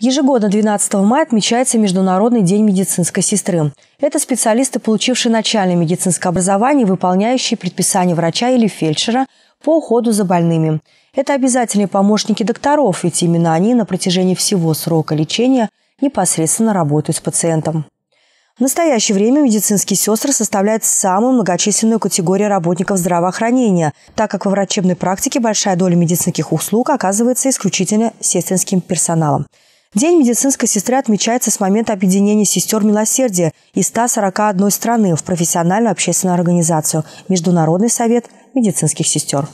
Ежегодно 12 мая отмечается Международный день медицинской сестры. Это специалисты, получившие начальное медицинское образование и выполняющие предписания врача или фельдшера по уходу за больными. Это обязательные помощники докторов, ведь именно они на протяжении всего срока лечения непосредственно работают с пациентом. В настоящее время медицинские сестры составляют самую многочисленную категорию работников здравоохранения, так как во врачебной практике большая доля медицинских услуг оказывается исключительно сестринским персоналом. День медицинской сестры отмечается с момента объединения сестер милосердия из 141 страны в профессиональную общественную организацию «Международный совет медицинских сестер».